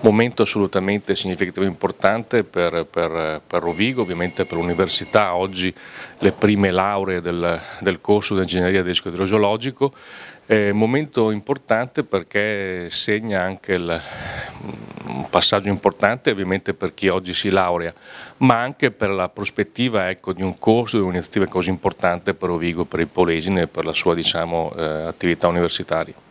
momento assolutamente significativo e importante per, per, per, Rovigo, ovviamente per l'università, oggi le prime lauree del, del corso di ingegneria disco idrogeologico, momento importante perché segna anche il, un passaggio importante ovviamente per chi oggi si laurea, ma anche per la prospettiva ecco, di un corso, di un'iniziativa così importante per Rovigo, per il Polesine e per la sua diciamo, eh, attività universitaria.